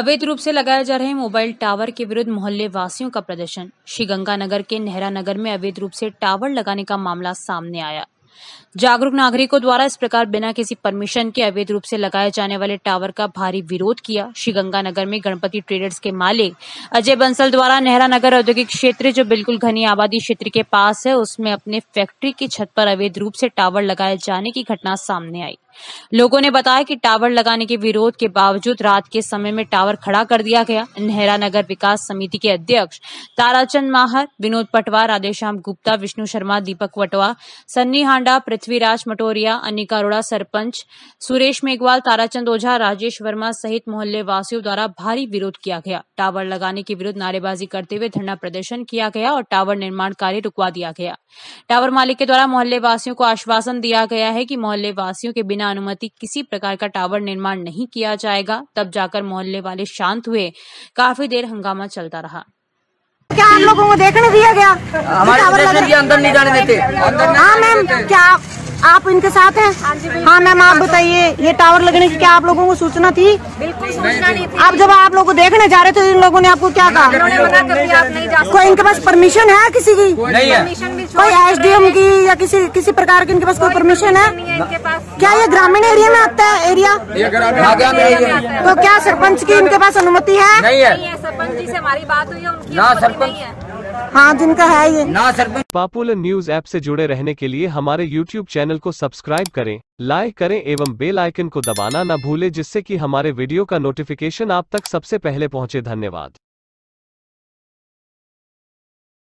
अवैध रूप से लगाए जा रहे मोबाइल टावर के विरुद्ध मोहल्ले वासियों का प्रदर्शन श्रीगंगानगर के नेहरा नगर में अवैध रूप से टावर लगाने का मामला सामने आया जागरूक नागरिकों द्वारा इस प्रकार बिना किसी परमिशन के अवैध रूप से लगाए जाने वाले टावर का भारी विरोध किया श्रीगंगानगर में गणपति ट्रेडर्स के मालिक अजय बंसल द्वारा नेहरा नगर औद्योगिक क्षेत्र जो बिल्कुल घनी आबादी क्षेत्र के पास है उसमें अपने फैक्ट्री की छत पर अवैध रूप से टावर लगाए जाने की घटना सामने आई लोगों ने बताया कि टावर लगाने के विरोध के बावजूद रात के समय में टावर खड़ा कर दिया गया नेहरा नगर विकास समिति के अध्यक्ष ताराचंद माहर विनोद पटवार राधेश्याम गुप्ता विष्णु शर्मा दीपक वटवा सन्नी हांडा पृथ्वीराज मटोरिया अनिका अरोड़ा सरपंच सुरेश मेघवाल ताराचंद ओझा राजेश वर्मा सहित मोहल्ले वासियों द्वारा भारी विरोध किया गया टावर लगाने के विरुद्ध नारेबाजी करते हुए धरना प्रदर्शन किया गया और टावर निर्माण कार्य रुकवा दिया गया टावर मालिक के द्वारा मोहल्ले वासियों को आश्वासन दिया गया है कि मोहल्ले वासियों के बिना अनुमति किसी प्रकार का टावर निर्माण नहीं किया जाएगा तब जाकर मोहल्ले वाले शांत हुए काफी देर हंगामा चलता रहा क्या हम लोगों को देखने दिया गया हमारे अंदर नहीं जाने देते हाँ मैम क्या आप इनके साथ हैं हाँ, हाँ मैम आप बताइए ये टावर लगने की क्या आप लोगों को सूचना थी बिल्कुल सूचना नहीं थी आप जब आप लोग देखने जा रहे थे इन लोगों ने आपको क्या कहा कोई इनके पास परमिशन है किसी की कोई एस डी एम की या किसी किसी प्रकार की इनके पास कोई परमिशन है क्या ये ग्रामीण एरिया में आता है एरिया तो क्या सरपंच की इनके पास अनुमति है सरपंच हाँ जिनका है ये ना सरपंच पॉपुलर न्यूज ऐप से जुड़े रहने के लिए हमारे यूट्यूब चैनल चैनल को सब्सक्राइब करें लाइक करें एवं बेल आइकन को दबाना न भूलें जिससे कि हमारे वीडियो का नोटिफिकेशन आप तक सबसे पहले पहुंचे धन्यवाद